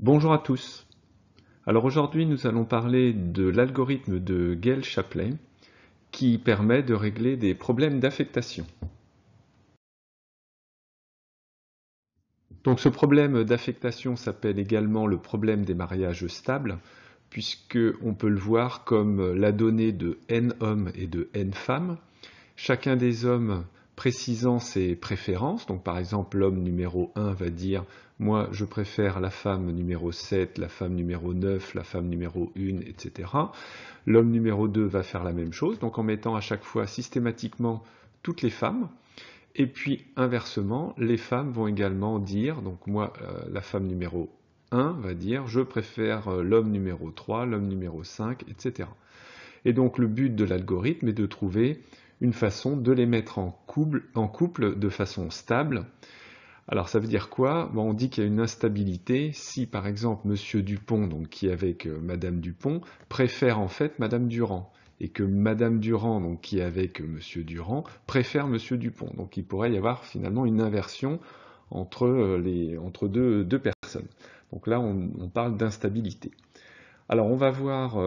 Bonjour à tous. Alors aujourd'hui, nous allons parler de l'algorithme de Gale Chaplet qui permet de régler des problèmes d'affectation. Donc ce problème d'affectation s'appelle également le problème des mariages stables puisque on peut le voir comme la donnée de n hommes et de n femmes. Chacun des hommes précisant ses préférences. Donc par exemple, l'homme numéro 1 va dire moi je préfère la femme numéro 7, la femme numéro 9, la femme numéro 1, etc. L'homme numéro 2 va faire la même chose, donc en mettant à chaque fois systématiquement toutes les femmes. Et puis inversement, les femmes vont également dire, donc moi euh, la femme numéro 1 va dire je préfère euh, l'homme numéro 3, l'homme numéro 5, etc. Et donc le but de l'algorithme est de trouver une façon de les mettre en couple, en couple de façon stable. Alors ça veut dire quoi On dit qu'il y a une instabilité si par exemple Monsieur Dupont, qui est avec euh, Madame Dupont, préfère en fait Madame Durand et que Madame Durand, qui est avec euh, Monsieur Durand, préfère Monsieur Dupont. Donc il pourrait y avoir finalement une inversion entre, euh, les, entre deux, personnes. Donc là, on, parle d'instabilité. Alors on va voir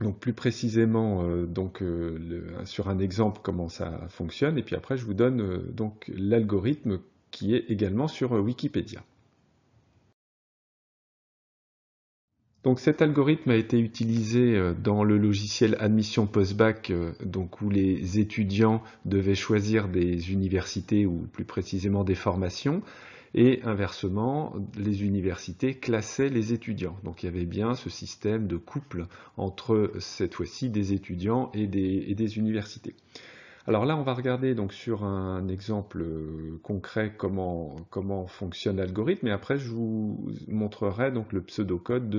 donc plus précisément euh, donc, euh, sur un exemple comment ça fonctionne et puis après je vous donne euh, donc l'algorithme qui est également sur Wikipédia. Donc cet algorithme a été utilisé dans le logiciel admission post-bac donc où les étudiants devaient choisir des universités ou plus précisément des formations et inversement, les universités classaient les étudiants. Donc il y avait bien ce système de couple entre cette fois-ci des étudiants et des, universités. Alors là, on va regarder donc sur un exemple euh, concret comment, fonctionne l'algorithme et après je vous montrerai donc le pseudocode de,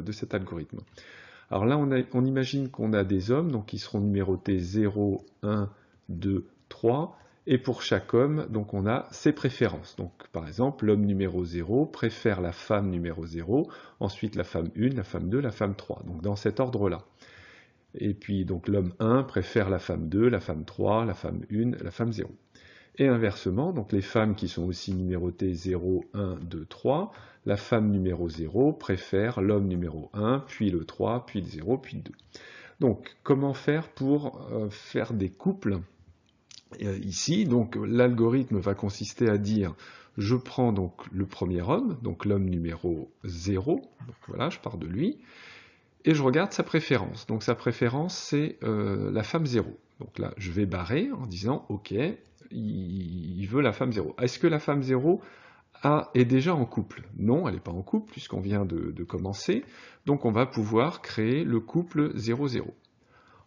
de cet algorithme. Alors là, on, imagine qu'on a des hommes qui seront numérotés 0, 1, 2, 3 et pour chaque homme, donc on a ses préférences. Donc par exemple, l'homme numéro 0 préfère la femme numéro 0, ensuite la femme 1, la femme 2, la femme 3. Donc dans cet ordre-là. Et puis donc l'homme 1 préfère la femme 2, la femme 3, la femme 1, la femme 0. Et inversement, donc les femmes qui sont aussi numérotées 0, 1, 2, 3, la femme numéro 0 préfère l'homme numéro 1, puis le 3, puis le 0, puis le 2. Donc comment faire pour euh, faire des couples euh, ici. Donc l'algorithme va consister à dire je prends donc le premier homme, donc l'homme numéro 0, voilà, je pars de lui, et je regarde sa préférence. Donc sa préférence c'est euh, la femme 0. Donc là, je vais barrer en disant OK, il veut la femme 0. Est-ce que la femme 0 est déjà en couple Non, elle n'est pas en couple puisqu'on vient de, de commencer. Donc on va pouvoir créer le couple 0-0.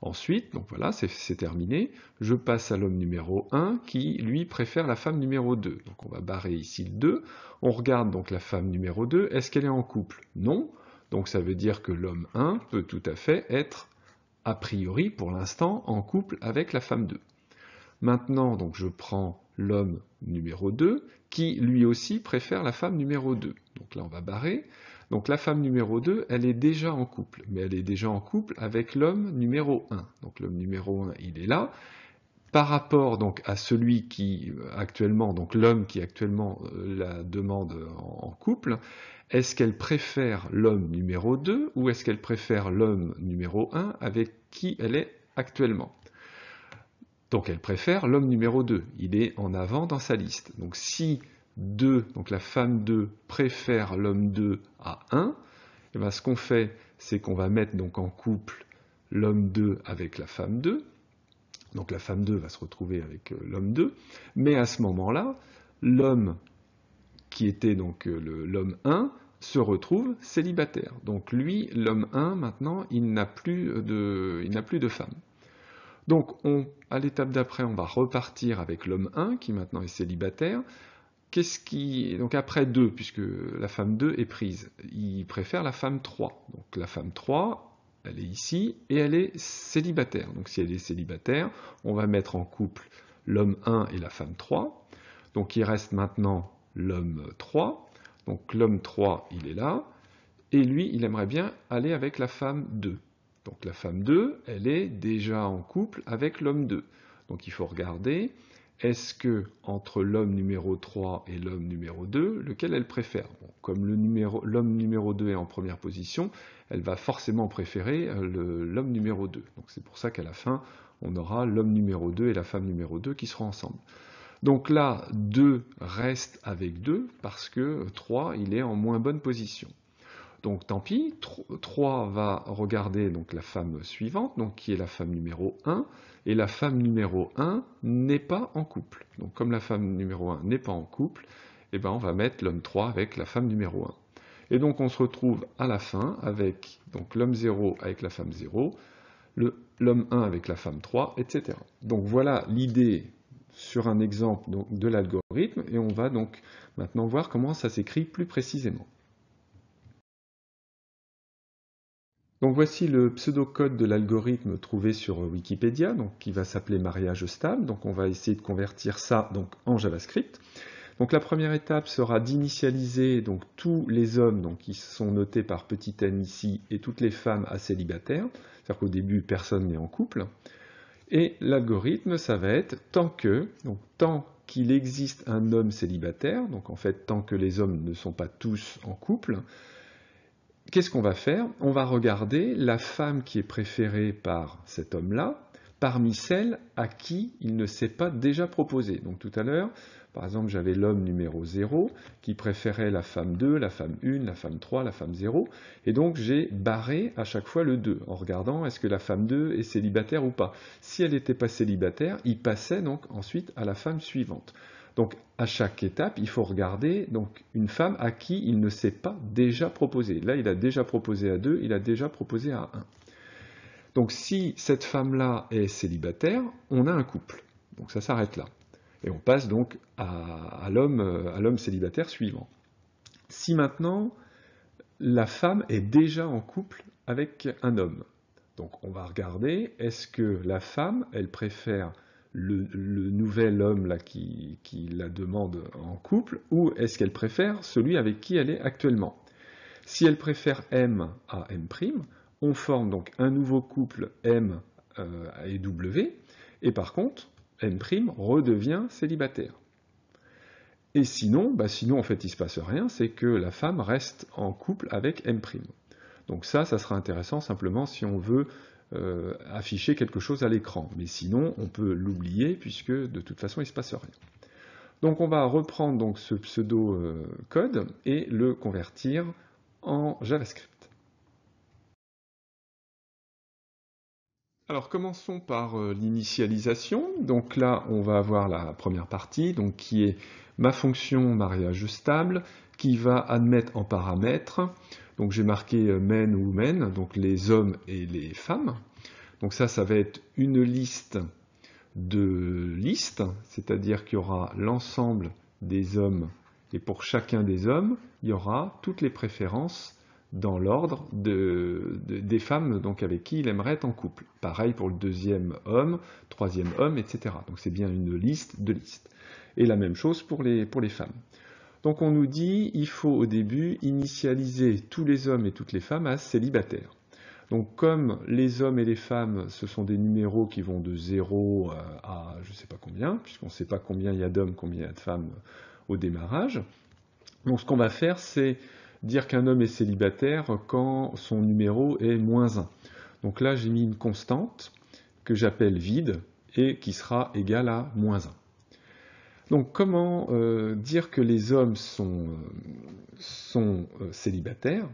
Ensuite, donc voilà, c'est terminé. Je passe à l'homme numéro 1 qui, lui, préfère la femme numéro 2. Donc on va barrer ici le 2. On regarde donc la femme numéro 2. Est-ce qu'elle est en couple Non. Donc ça veut dire que l'homme 1 peut tout à fait être, a priori, pour l'instant, en couple avec la femme 2. Maintenant, donc je prends l'homme numéro 2 qui, lui aussi, préfère la femme numéro 2. Donc là, on va barrer. Donc la femme numéro 2, elle est déjà en couple, mais elle est déjà en couple avec l'homme numéro 1. Donc l'homme numéro 1, il est là. Par rapport donc à celui qui euh, actuellement, donc l'homme qui actuellement euh, la demande en couple, est-ce qu'elle préfère l'homme numéro 2 ou est-ce qu'elle préfère l'homme numéro 1 avec qui elle est actuellement Donc elle préfère l'homme numéro 2, il est en avant dans sa liste. Donc si 2, donc la femme 2 préfère l'homme 2 à 1, et eh bien ce qu'on fait, c'est qu'on va mettre donc en couple l'homme 2 avec la femme 2. Donc la femme 2 va se retrouver avec euh, l'homme 2. Mais à ce moment-là, l'homme qui était donc euh, l'homme 1 se retrouve célibataire. Donc lui, l'homme 1, maintenant, il n'a plus euh, de, plus de femme. Donc à l'étape d'après, on va repartir avec l'homme 1 qui maintenant est célibataire, Qu'est-ce qui. Donc après 2, puisque la femme 2 est prise, il préfère la femme 3. Donc la femme 3, elle est ici et elle est célibataire. Donc si elle est célibataire, on va mettre en couple l'homme 1 et la femme 3. Donc il reste maintenant l'homme 3. Donc l'homme 3, il est là. Et lui, il aimerait bien aller avec la femme 2. Donc la femme 2, elle est déjà en couple avec l'homme 2. Donc il faut regarder est-ce que entre l'homme numéro 3 et l'homme numéro 2, lequel elle préfère Comme l'homme numéro, 2 est en première position, elle va forcément préférer euh, l'homme numéro 2. Donc c'est pour ça qu'à la fin, on aura l'homme numéro 2 et la femme numéro 2 qui seront ensemble. Donc là, 2 reste avec 2 parce que 3, il est en moins bonne position. Donc tant pis, 3 va regarder donc, la femme suivante, donc, qui est la femme numéro 1, et la femme numéro 1 n'est pas en couple. Donc comme la femme numéro 1 n'est pas en couple, eh ben on va mettre l'homme 3 avec la femme numéro 1. Et donc on se retrouve à la fin avec l'homme 0 avec la femme 0, l'homme 1 avec la femme 3, etc. Donc voilà l'idée sur un exemple de l'algorithme et on va donc maintenant voir comment ça s'écrit plus précisément. Donc voici le pseudocode de l'algorithme trouvé sur Wikipédia, qui va s'appeler mariage stable. Donc on va essayer de convertir ça donc, en JavaScript. Donc la première étape sera d'initialiser donc tous les hommes qui sont notés par petit n ici et toutes les femmes à célibataire. C'est-à-dire qu'au début, personne n'est en couple. Et l'algorithme, ça va être tant que, tant qu'il existe un homme célibataire, donc en fait tant que les hommes ne sont pas tous en couple, qu'est-ce qu'on va faire On va regarder la femme qui est préférée par cet homme-là parmi celles à qui il ne s'est pas déjà proposé. Donc tout à l'heure, par exemple, j'avais l'homme numéro 0 qui préférait la femme 2, la femme 1, la femme 3, la femme 0. Et donc j'ai barré à chaque fois le 2 en regardant est-ce que la femme 2 est célibataire ou pas. Si elle n'était pas célibataire, il passait donc ensuite à la femme suivante. Donc à chaque étape, il faut regarder donc une femme à qui il ne s'est pas déjà proposé. Là, il a déjà proposé à deux, il a déjà proposé à un. Donc si cette femme-là est célibataire, on a un couple. Donc ça s'arrête là. Et on passe donc à, à l'homme euh, célibataire suivant. Si maintenant la femme est déjà en couple avec un homme, donc on va regarder, est-ce que la femme, elle préfère le, nouvel homme là, qui, la demande en couple, ou est-ce qu'elle préfère celui avec qui elle est actuellement Si elle préfère M à M', on forme donc un nouveau couple M euh, et W, et par contre, M' redevient célibataire. Et sinon, bah sinon en fait il se passe rien, c'est que la femme reste en couple avec M'. Donc ça, ça sera intéressant simplement si on veut euh, afficher quelque chose à l'écran. Mais sinon, on peut l'oublier puisque de toute façon, il ne se passe rien. Donc on va reprendre donc ce pseudo euh, code et le convertir en JavaScript. Alors commençons par euh, l'initialisation. Donc là, on va avoir la première partie donc qui est ma fonction mariage stable qui va admettre en paramètres donc j'ai marqué euh, men ou men, donc les hommes et les femmes. Donc ça, ça va être une liste de listes, c'est-à-dire qu'il y aura l'ensemble des hommes et pour chacun des hommes, il y aura toutes les préférences dans l'ordre des femmes donc avec qui il aimerait être en couple. Pareil pour le deuxième homme, troisième homme, etc. Donc c'est bien une liste de listes. Et la même chose pour les femmes. Donc on nous dit, il faut au début initialiser tous les hommes et toutes les femmes à célibataires. Donc comme les hommes et les femmes, ce sont des numéros qui vont de 0 euh, à je ne sais pas combien, puisqu'on ne sait pas combien il y a d'hommes, combien il y a de femmes au démarrage. Donc ce qu'on va faire, c'est dire qu'un homme est célibataire quand son numéro est moins 1. Donc là, j'ai mis une constante que j'appelle vide et qui sera égale à moins 1. Donc comment euh, dire que les hommes sont, euh, euh, célibataires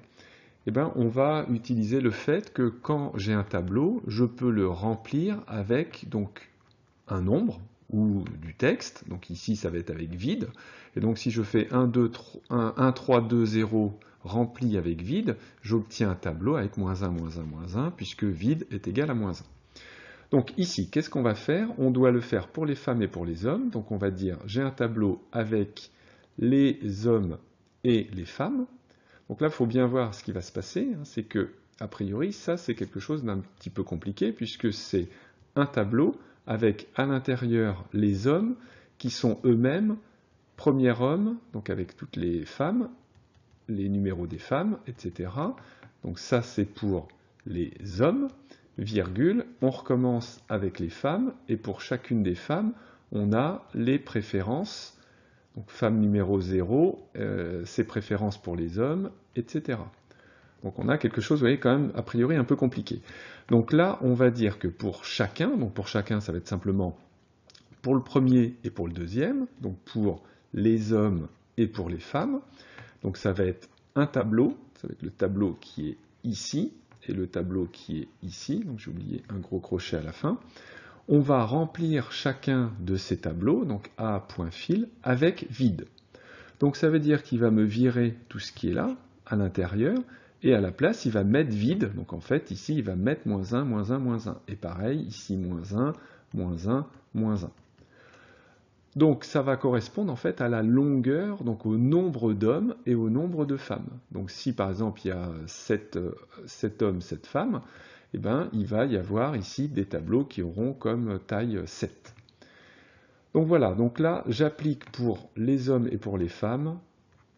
eh bien, on va utiliser le fait que quand j'ai un tableau, je peux le remplir avec donc un nombre ou du texte. Donc ici, ça va être avec vide. Et donc si je fais 1, 2, 3, 1, 1 3, 2, 0 rempli avec vide, j'obtiens un tableau avec moins 1, moins 1, moins 1, puisque vide est égal à moins 1. Donc ici, qu'est-ce qu'on va faire On doit le faire pour les femmes et pour les hommes. Donc on va dire j'ai un tableau avec les hommes et les femmes. Donc là, il faut bien voir ce qui va se passer. Hein. c'est que, a priori, ça c'est quelque chose d'un petit peu compliqué puisque c'est un tableau avec à l'intérieur les hommes qui sont eux-mêmes premier homme, donc avec toutes les femmes, les numéros des femmes, etc. Donc ça c'est pour les hommes virgule, on recommence avec les femmes, et pour chacune des femmes, on a les préférences, donc femme numéro 0, euh, ses préférences pour les hommes, etc. Donc on a quelque chose, vous voyez, quand même, a priori un peu compliqué. Donc là, on va dire que pour chacun, donc pour chacun, ça va être simplement pour le premier et pour le deuxième, donc pour les hommes et pour les femmes. Donc ça va être un tableau, ça va être le tableau qui est ici, et le tableau qui est ici, donc j'ai oublié un gros crochet à la fin. On va remplir chacun de ces tableaux, donc A.fil, avec vide. Donc ça veut dire qu'il va me virer tout ce qui est là, à l'intérieur, et à la place, il va mettre vide. Donc en fait, ici, il va mettre moins 1, moins 1, moins 1. Et pareil, ici, moins 1, moins 1, moins 1. Donc ça va correspondre en fait à la longueur, donc au nombre d'hommes et au nombre de femmes. Donc si par exemple il y a 7, euh, hommes, 7 femmes, eh bien il va y avoir ici des tableaux qui auront comme taille 7. Donc voilà, donc là j'applique pour les hommes et pour les femmes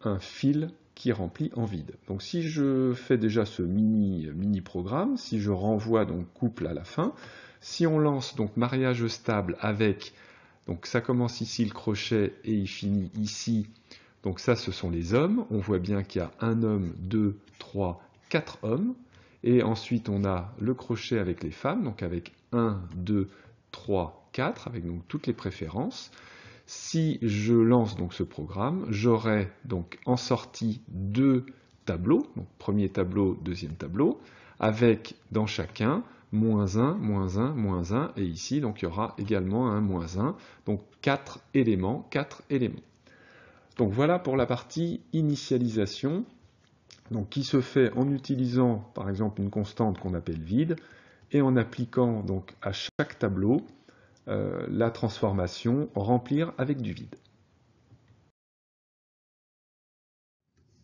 un fil qui remplit en vide. Donc si je fais déjà ce mini, mini programme, si je renvoie donc couple à la fin, si on lance donc mariage stable avec donc ça commence ici le crochet et il finit ici. Donc ça, ce sont les hommes. On voit bien qu'il y a un homme, deux, trois, quatre hommes. Et ensuite, on a le crochet avec les femmes, donc avec 1, 2, 3, 4, avec donc toutes les préférences. Si je lance donc ce programme, j'aurai donc en sortie deux tableaux, donc premier tableau, deuxième tableau, avec dans chacun moins 1, moins 1, moins 1, et ici, donc, il y aura également un moins 1, donc 4 éléments, 4 éléments. Donc voilà pour la partie initialisation, donc qui se fait en utilisant, par exemple, une constante qu'on appelle vide, et en appliquant donc à chaque tableau euh, la transformation remplir avec du vide.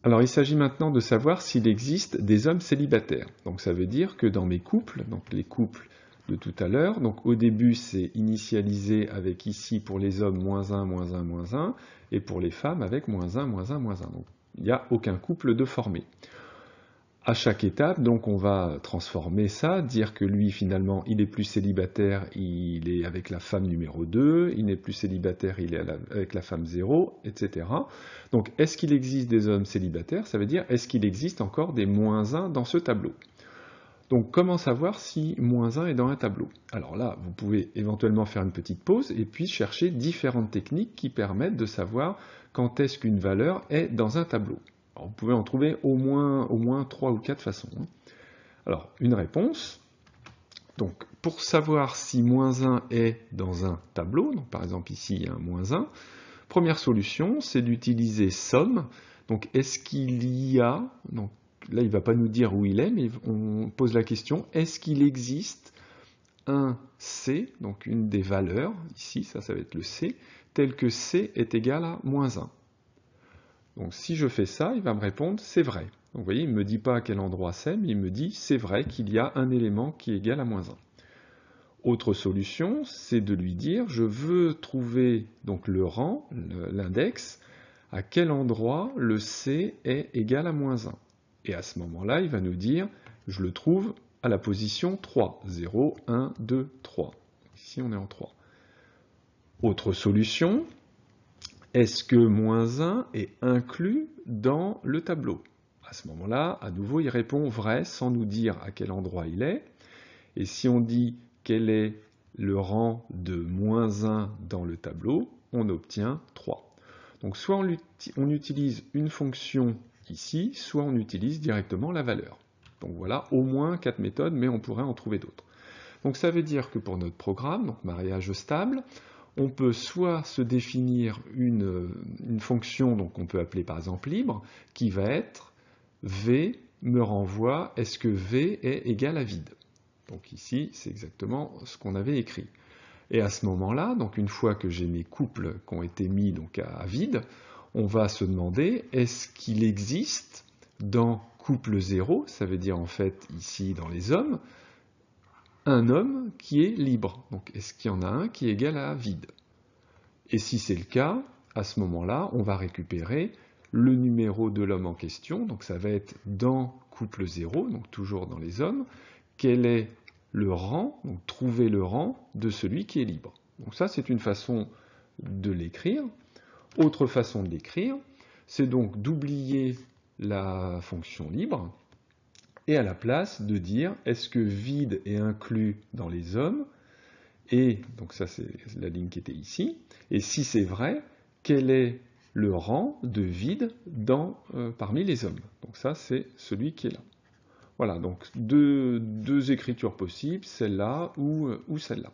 Alors il s'agit maintenant de savoir s'il existe des hommes célibataires. Donc ça veut dire que dans mes couples, donc les couples de tout à l'heure, donc au début c'est initialisé avec ici pour les hommes moins 1, moins 1, moins 1, et pour les femmes avec moins 1, moins 1, moins 1. Donc il n'y a aucun couple de formé à chaque étape, donc on va transformer ça, dire que lui finalement il est plus célibataire, il est avec la femme numéro 2, il n'est plus célibataire, il est avec la femme 0, etc. Donc est-ce qu'il existe des hommes célibataires Ça veut dire est-ce qu'il existe encore des moins 1 dans ce tableau donc comment savoir si moins 1 est dans un tableau Alors là, vous pouvez éventuellement faire une petite pause et puis chercher différentes techniques qui permettent de savoir quand est-ce qu'une valeur est dans un tableau on vous pouvez en trouver au moins, au ou quatre façons. Hein. Alors, une réponse. Donc, pour savoir si moins 1 est dans un tableau, par exemple ici, il y a un moins 1, première solution, c'est d'utiliser somme. Donc, est-ce qu'il y a, donc là, il ne va pas nous dire où il est, mais on pose la question, est-ce qu'il existe un C, donc une des valeurs, ici, ça, ça va être le C, tel que C est égal à moins 1. Donc si je fais ça, il va me répondre c'est vrai. Donc vous voyez, il ne me dit pas à quel endroit c'est, mais il me dit c'est vrai qu'il y a un élément qui est égal à moins 1. Autre solution, c'est de lui dire je veux trouver donc le rang, l'index, à quel endroit le C est égal à moins 1. Et à ce moment-là, il va nous dire je le trouve à la position 3, 0, 1, 2, 3. Ici, on est en 3. Autre solution, est-ce que moins 1 est inclus dans le tableau À ce moment-là, à nouveau, il répond vrai sans nous dire à quel endroit il est. Et si on dit quel est le rang de moins 1 dans le tableau, on obtient 3. Donc soit on utilise une fonction ici, soit on utilise directement la valeur. Donc voilà au moins 4 méthodes, mais on pourrait en trouver d'autres. Donc ça veut dire que pour notre programme, donc mariage stable, on peut soit se définir une, fonction, donc on peut appeler par exemple libre, qui va être V me renvoie, est-ce que V est égal à vide Donc ici, c'est exactement ce qu'on avait écrit. Et à ce moment-là, donc une fois que j'ai mes couples qui ont été mis donc à, à vide, on va se demander est-ce qu'il existe dans couple 0, ça veut dire en fait ici dans les hommes, un homme qui est libre. Donc est-ce qu'il y en a un qui est égal à vide Et si c'est le cas, à ce moment-là, on va récupérer le numéro de l'homme en question, donc ça va être dans couple 0, donc toujours dans les hommes, quel est le rang, donc trouver le rang de celui qui est libre. Donc ça, c'est une façon de l'écrire. Autre façon de l'écrire, c'est donc d'oublier la fonction libre, et à la place de dire est-ce que vide est inclus dans les hommes Et donc ça c'est la ligne qui était ici. Et si c'est vrai, quel est le rang de vide euh, parmi les hommes Donc ça c'est celui qui est là. Voilà, donc deux, écritures possibles, celle-là euh, ou, celle-là.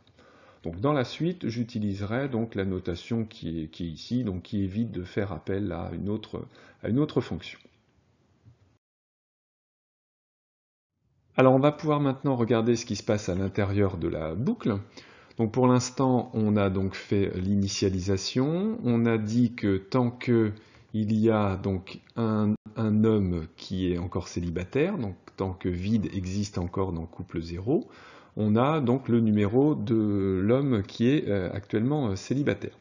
Donc dans la suite, j'utiliserai donc la notation qui est, ici, donc qui évite de faire appel à autre, à une autre fonction. Alors on va pouvoir maintenant regarder ce qui se passe à l'intérieur de la boucle. Donc pour l'instant, on a donc fait l'initialisation, on a dit que tant qu'il y a donc un, homme qui est encore célibataire, donc tant que vide existe encore dans couple 0, on a donc le numéro de l'homme qui est euh, actuellement euh, célibataire.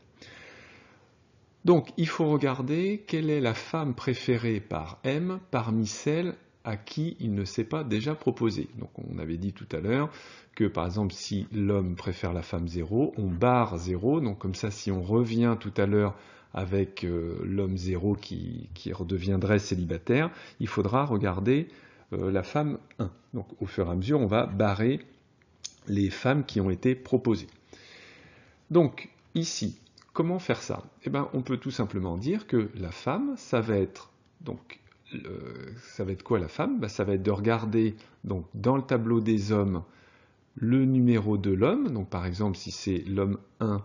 Donc il faut regarder quelle est la femme préférée par M parmi celles à qui il ne s'est pas déjà proposé. Donc on avait dit tout à l'heure que par exemple si l'homme préfère la femme 0, on barre 0, donc comme ça si on revient tout à l'heure avec euh, l'homme 0 qui, redeviendrait célibataire, il faudra regarder euh, la femme 1. Donc au fur et à mesure on va barrer les femmes qui ont été proposées. Donc ici, comment faire ça Eh bien on peut tout simplement dire que la femme, ça va être donc ça va être quoi la femme bah, Ça va être de regarder donc, dans le tableau des hommes le numéro de l'homme. Donc par exemple, si c'est l'homme 1,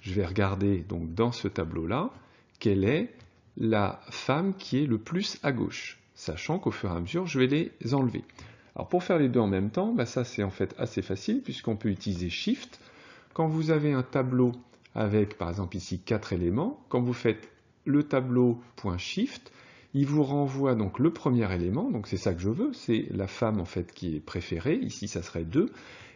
je vais regarder donc, dans ce tableau-là quelle est la femme qui est le plus à gauche, sachant qu'au fur et à mesure, je vais les enlever. Alors pour faire les deux en même temps, bah, ça c'est en fait assez facile puisqu'on peut utiliser Shift. Quand vous avez un tableau avec par exemple ici quatre éléments, quand vous faites le tableau.shift, il vous renvoie donc le premier élément, donc c'est ça que je veux, c'est la femme en fait qui est préférée, ici ça serait 2,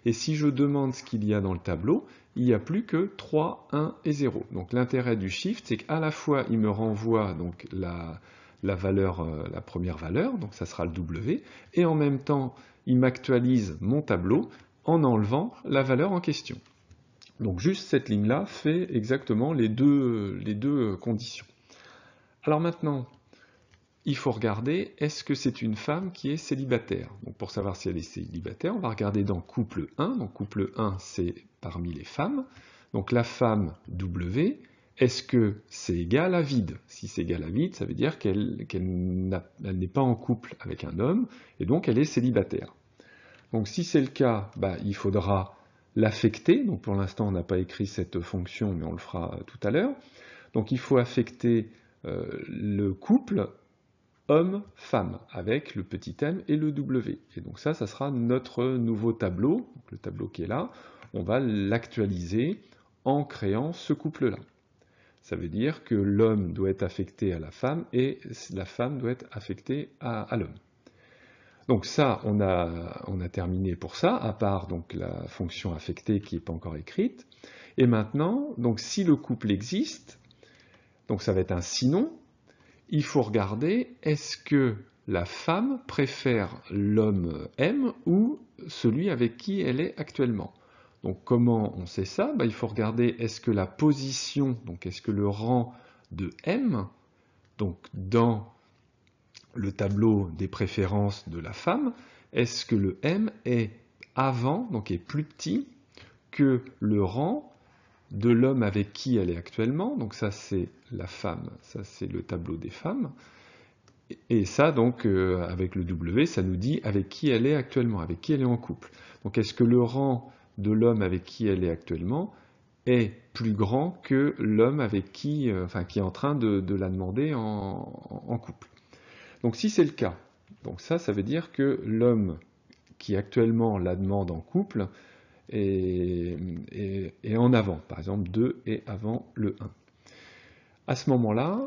et si je demande ce qu'il y a dans le tableau, il n'y a plus que 3, 1 et 0. Donc l'intérêt du shift, c'est qu'à la fois il me renvoie donc la, la valeur, euh, la première valeur, donc ça sera le W, et en même temps, il m'actualise mon tableau en enlevant la valeur en question. Donc juste cette ligne-là fait exactement les deux, les deux conditions. Alors maintenant, il faut regarder est-ce que c'est une femme qui est célibataire. Donc pour savoir si elle est célibataire, on va regarder dans couple 1. Donc couple 1, c'est parmi les femmes. Donc la femme W, est-ce que c'est égal à vide Si c'est égal à vide, ça veut dire qu'elle n'est pas en couple avec un homme, et donc elle est célibataire. Donc si c'est le cas, bah, il faudra l'affecter. Donc pour l'instant, on n'a pas écrit cette fonction, mais on le fera euh, tout à l'heure. Donc il faut affecter euh, le couple homme-femme avec le petit m et le w. Et donc ça, ça sera notre nouveau tableau, le tableau qui est là. On va l'actualiser en créant ce couple-là. Ça veut dire que l'homme doit être affecté à la femme et la femme doit être affectée à, l'homme. Donc ça, on a, on a, terminé pour ça, à part donc la fonction affectée qui n'est pas encore écrite. Et maintenant, donc si le couple existe, donc ça va être un sinon, il faut regarder est-ce que la femme préfère l'homme M ou celui avec qui elle est actuellement. Donc comment on sait ça ben, Il faut regarder est-ce que la position, donc est-ce que le rang de M, donc dans le tableau des préférences de la femme, est-ce que le M est avant, donc est plus petit, que le rang de l'homme avec qui elle est actuellement. Donc ça c'est la femme, ça c'est le tableau des femmes. Et ça donc euh, avec le W, ça nous dit avec qui elle est actuellement, avec qui elle est en couple. Donc est-ce que le rang de l'homme avec qui elle est actuellement est plus grand que l'homme avec qui, euh, enfin, qui est en train de, la demander en, en, couple. Donc si c'est le cas, donc ça, ça veut dire que l'homme qui actuellement la demande en couple et, en avant, par exemple 2 et avant le 1. À ce moment-là,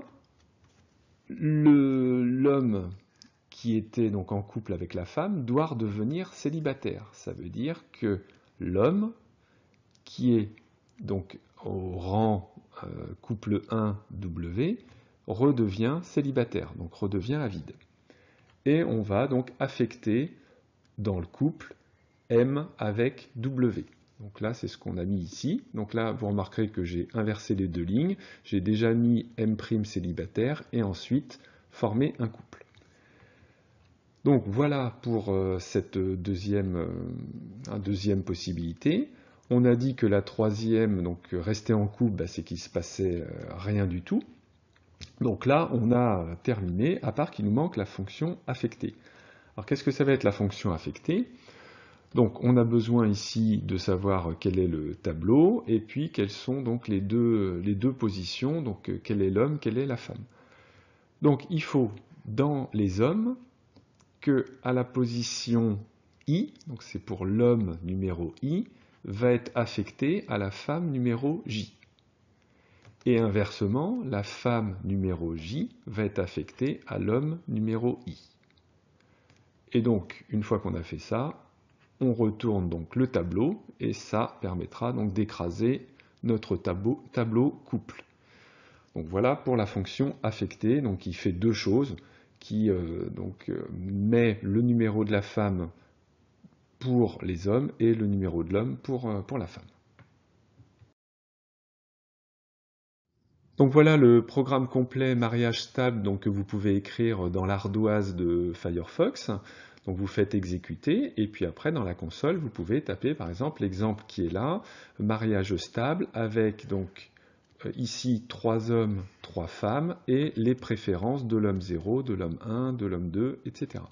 l'homme qui était donc en couple avec la femme doit redevenir célibataire. Ça veut dire que l'homme qui est donc au rang euh, couple 1W redevient célibataire, donc redevient avide. Et on va donc affecter dans le couple M avec W. Donc là, c'est ce qu'on a mis ici. Donc là, vous remarquerez que j'ai inversé les deux lignes. J'ai déjà mis M' célibataire et ensuite formé un couple. Donc voilà pour euh, cette euh, deuxième, possibilité. On a dit que la troisième, donc rester en couple, bah, c'est qu'il se passait euh, rien du tout. Donc là, on a terminé, à part qu'il nous manque la fonction affectée. Alors qu'est-ce que ça va être la fonction affectée donc on a besoin ici de savoir quel est le tableau et puis quelles sont donc les deux, positions, donc euh, quel est l'homme, quelle est la femme. Donc il faut dans les hommes que à la position I, donc c'est pour l'homme numéro I, va être affecté à la femme numéro J. Et inversement, la femme numéro J va être affectée à l'homme numéro I. Et donc, une fois qu'on a fait ça, on retourne donc le tableau et ça permettra donc d'écraser notre tableau, couple. Donc voilà pour la fonction affectée, donc qui fait deux choses, qui euh, donc euh, met le numéro de la femme pour les hommes et le numéro de l'homme pour, euh, pour la femme. Donc voilà le programme complet mariage stable que vous pouvez écrire dans l'ardoise de Firefox. Donc vous faites exécuter et puis après dans la console vous pouvez taper par exemple l'exemple qui est là, mariage stable avec donc euh, ici trois hommes, trois femmes et les préférences de l'homme 0, de l'homme 1, de l'homme 2, etc.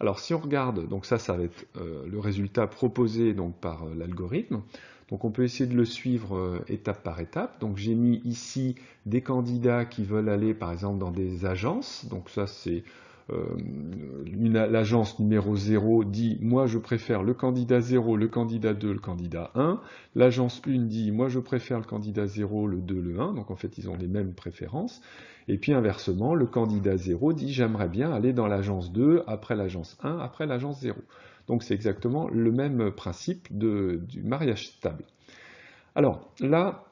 Alors si on regarde, donc ça ça va être euh, le résultat proposé donc, par euh, l'algorithme, donc on peut essayer de le suivre euh, étape par étape. Donc j'ai mis ici des candidats qui veulent aller par exemple dans des agences. Donc ça c'est euh, l'agence numéro 0 dit moi je préfère le candidat 0, le candidat 2, le candidat 1. L'agence 1 dit moi je préfère le candidat 0, le 2, le 1. Donc en fait ils ont les mêmes préférences. Et puis inversement, le candidat 0 dit j'aimerais bien aller dans l'agence 2, après l'agence 1, après l'agence 0. Donc c'est exactement le même principe du mariage stable. Alors là,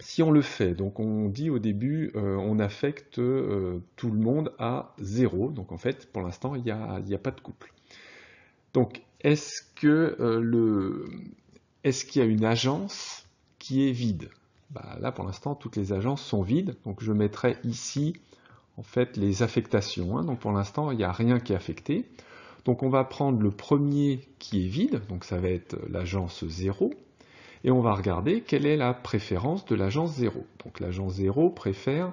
si on le fait, donc on dit au début, euh, on affecte euh, tout le monde à zéro. Donc en fait, pour l'instant, il n'y a, pas de couple. Donc est-ce euh, est qu'il y a une agence qui est vide bah, Là, pour l'instant, toutes les agences sont vides. Donc je mettrai ici en fait les affectations. Hein. Donc pour l'instant, il n'y a rien qui est affecté. Donc on va prendre le premier qui est vide, donc ça va être l'agence 0, et on va regarder quelle est la préférence de l'agence 0. Donc l'agence 0 préfère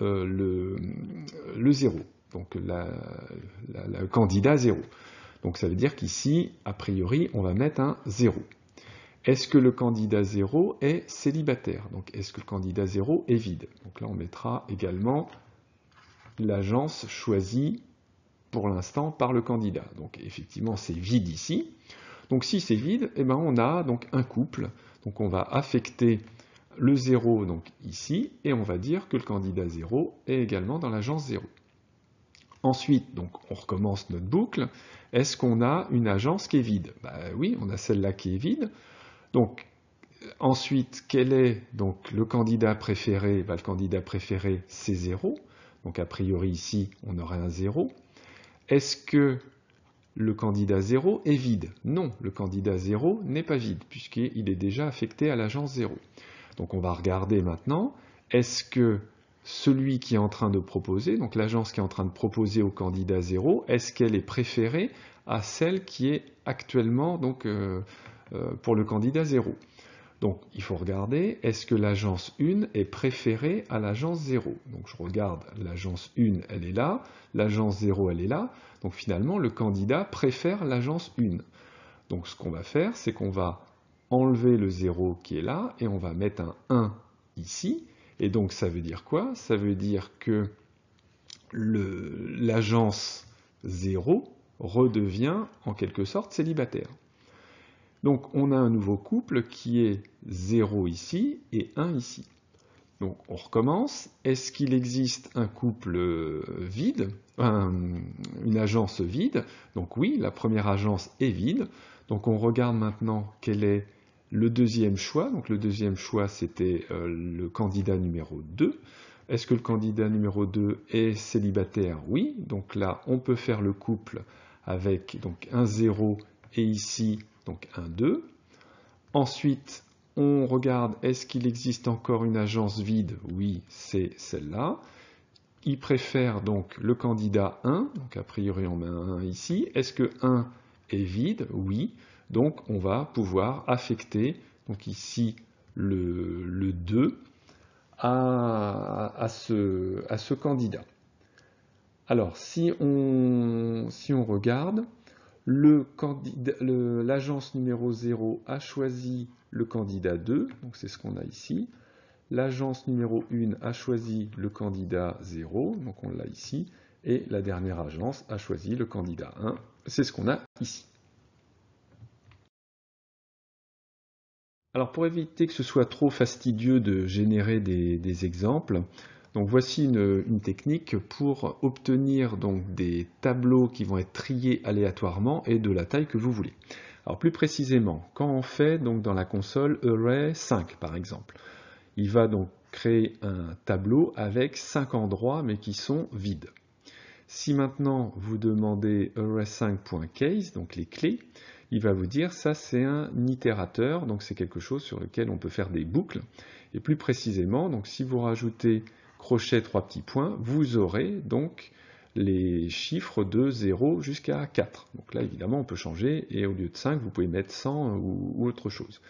euh, le, 0, donc le candidat 0. Donc ça veut dire qu'ici, a priori, on va mettre un 0. Est-ce que le candidat 0 est célibataire Donc est-ce que le candidat 0 est vide Donc là, on mettra également l'agence choisie pour l'instant par le candidat. Donc effectivement, c'est vide ici. Donc si c'est vide, eh ben, on a donc un couple. Donc on va affecter le 0 donc ici, et on va dire que le candidat 0 est également dans l'agence 0. Ensuite, donc, on recommence notre boucle. Est-ce qu'on a une agence qui est vide ben Oui, on a celle-là qui est vide. Donc, ensuite, quel est donc, le candidat préféré ben, Le candidat préféré, c'est 0. Donc, a priori, ici, on aurait un 0. Est-ce que le candidat 0 est vide Non, le candidat 0 n'est pas vide, puisqu'il est déjà affecté à l'agence 0. Donc on va regarder maintenant, est-ce que celui qui est en train de proposer, donc l'agence qui est en train de proposer au candidat 0, est-ce qu'elle est préférée à celle qui est actuellement donc, euh, euh, pour le candidat 0 donc il faut regarder, est-ce que l'agence 1 est préférée à l'agence 0 Donc je regarde, l'agence 1, elle est là, l'agence 0, elle est là. Donc finalement, le candidat préfère l'agence 1. Donc ce qu'on va faire, c'est qu'on va enlever le 0 qui est là et on va mettre un 1 ici. Et donc ça veut dire quoi Ça veut dire que l'agence 0 redevient en quelque sorte célibataire. Donc on a un nouveau couple qui est 0 ici et 1 ici. Donc on recommence. Est-ce qu'il existe un couple euh, vide, une agence vide Donc oui, la première agence est vide. Donc on regarde maintenant quel est le deuxième choix. Donc le deuxième choix, c'était euh, le candidat numéro 2. Est-ce que le candidat numéro 2 est célibataire Oui. Donc là, on peut faire le couple avec donc un 0 et ici donc 1, 2. Ensuite, on regarde est-ce qu'il existe encore une agence vide Oui, c'est celle-là. Il préfère donc le candidat 1, donc a priori on met un 1 ici. Est-ce que 1 est vide Oui, donc on va pouvoir affecter donc ici le, 2 à, ce, candidat. Alors si on regarde, L'agence numéro 0 a choisi le candidat 2, donc c'est ce qu'on a ici. L'agence numéro 1 a choisi le candidat 0, donc on l'a ici. Et la dernière agence a choisi le candidat 1, c'est ce qu'on a ici. Alors pour éviter que ce soit trop fastidieux de générer des, exemples, donc voici une, technique pour obtenir donc des tableaux qui vont être triés aléatoirement et de la taille que vous voulez. Alors plus précisément, quand on fait donc dans la console Array 5 par exemple, il va donc créer un tableau avec 5 endroits mais qui sont vides. Si maintenant vous demandez array5.case, donc les clés, il va vous dire ça c'est un itérateur, donc c'est quelque chose sur lequel on peut faire des boucles. Et plus précisément, donc si vous rajoutez crochet, trois petits points, vous aurez donc les chiffres de 0 jusqu'à 4. Donc là, évidemment, on peut changer, et au lieu de 5, vous pouvez mettre 100 ou, autre chose.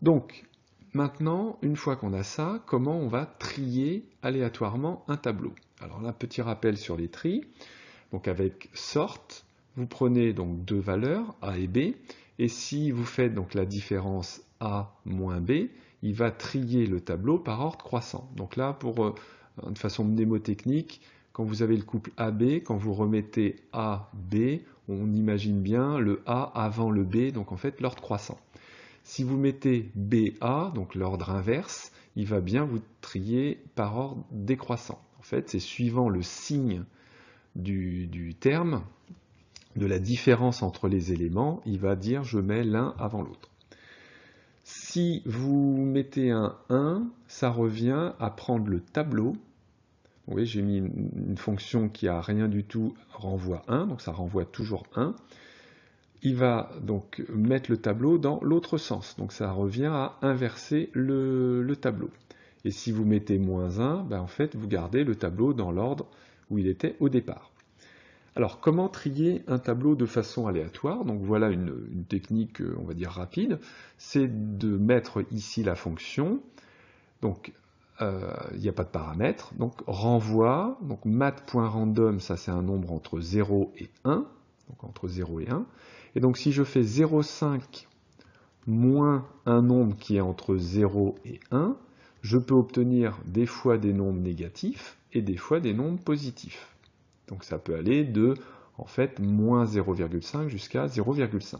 Donc, maintenant, une fois qu'on a ça, comment on va trier aléatoirement un tableau Alors là, petit rappel sur les tris. Donc avec sorte, vous prenez donc deux valeurs, A et B, et si vous faites donc la différence A moins B, il va trier le tableau par ordre croissant. Donc là, pour euh, de façon mnémotechnique, quand vous avez le couple AB, quand vous remettez AB, on imagine bien le A avant le B, donc en fait l'ordre croissant. Si vous mettez BA, donc l'ordre inverse, il va bien vous trier par ordre décroissant. En fait, c'est suivant le signe du terme, de la différence entre les éléments, il va dire je mets l'un avant l'autre. Si vous mettez un 1, ça revient à prendre le tableau. vous voyez j'ai mis une, fonction qui a rien du tout, renvoie 1, donc ça renvoie toujours 1. Il va donc mettre le tableau dans l'autre sens, donc ça revient à inverser le, tableau. Et si vous mettez moins 1, ben en fait vous gardez le tableau dans l'ordre où il était au départ. Alors comment trier un tableau de façon aléatoire Donc voilà une, technique, euh, on va dire, rapide. C'est de mettre ici la fonction. Donc euh, il n'y a pas de paramètre. Donc renvoie, donc mat.random, ça c'est un nombre entre 0 et 1. Donc entre 0 et 1. Et donc si je fais 0,5 moins un nombre qui est entre 0 et 1, je peux obtenir des fois des nombres négatifs et des fois des nombres positifs. Donc ça peut aller de en fait moins 0,5 jusqu'à 0,5.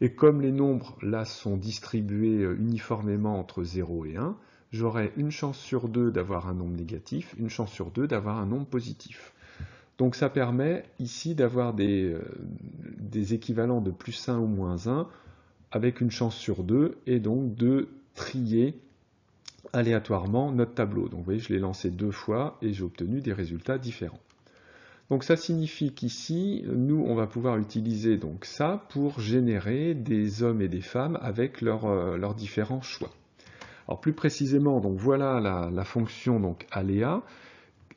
Et comme les nombres là sont distribués euh, uniformément entre 0 et 1, j'aurai une chance sur deux d'avoir un nombre négatif, une chance sur deux d'avoir un nombre positif. Donc ça permet ici d'avoir des, euh, des, équivalents de plus 1 ou moins 1 avec une chance sur 2 et donc de trier aléatoirement notre tableau. Donc vous voyez, je l'ai lancé deux fois et j'ai obtenu des résultats différents. Donc ça signifie qu'ici, nous, on va pouvoir utiliser donc ça pour générer des hommes et des femmes avec euh, leurs différents choix. Alors plus précisément, donc voilà la, fonction donc aléa.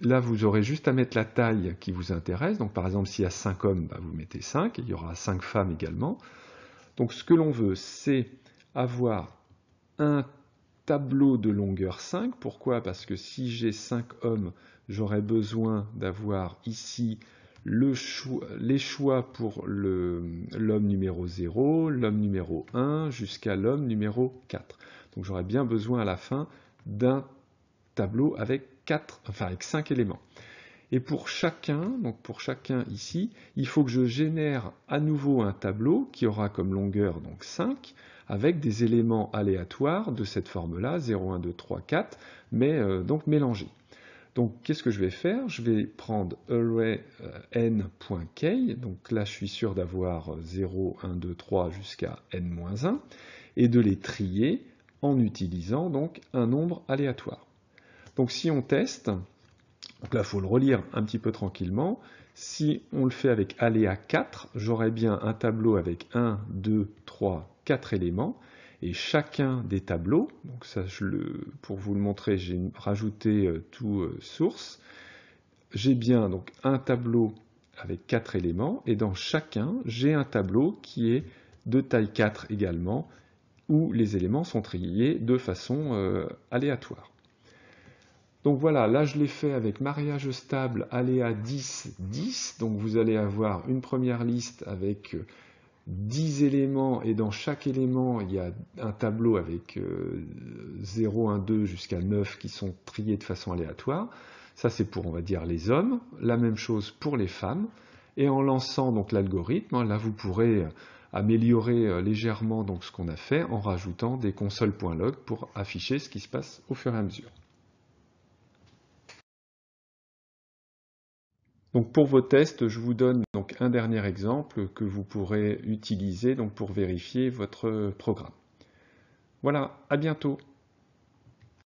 Là, vous aurez juste à mettre la taille qui vous intéresse. Donc par exemple, s'il y a 5 hommes, bah, vous mettez 5, il y aura 5 femmes également. Donc ce que l'on veut, c'est avoir un tableau de longueur 5. Pourquoi Parce que si j'ai 5 hommes, j'aurais besoin d'avoir ici les choix pour l'homme numéro 0, l'homme numéro 1 jusqu'à l'homme numéro 4. Donc j'aurais bien besoin à la fin d'un tableau avec 4, avec 5 éléments. Et pour chacun, donc pour chacun ici, il faut que je génère à nouveau un tableau qui aura comme longueur donc 5 avec des éléments aléatoires de cette forme-là, 0, 1, 2, 3, 4, mais euh, donc mélangés. Donc, qu'est-ce que je vais faire Je vais prendre array euh, n.k, donc là je suis sûr d'avoir 0, 1, 2, 3 jusqu'à n-1, et de les trier en utilisant donc un nombre aléatoire. Donc si on teste, là il faut le relire un petit peu tranquillement, si on le fait avec aléa 4, j'aurai bien un tableau avec 1, 2, 3, 4 éléments, et chacun des tableaux, donc ça, je le, pour vous le montrer, j'ai rajouté euh, tout euh, source. J'ai bien donc un tableau avec quatre éléments, et dans chacun, j'ai un tableau qui est de taille 4 également, où les éléments sont triés de façon euh, aléatoire. Donc voilà, là je l'ai fait avec mariage stable, aléa 10, 10. Donc vous allez avoir une première liste avec 10 éléments et dans chaque élément il y a un tableau avec 0, 1, 2 jusqu'à 9 qui sont triés de façon aléatoire. Ça c'est pour on va dire les hommes, la même chose pour les femmes. Et en lançant donc l'algorithme, hein, là vous pourrez améliorer euh, légèrement donc ce qu'on a fait en rajoutant des consoles.log pour afficher ce qui se passe au fur et à mesure. Donc pour vos tests, je vous donne donc un dernier exemple que vous pourrez utiliser donc pour vérifier votre programme. Voilà, à bientôt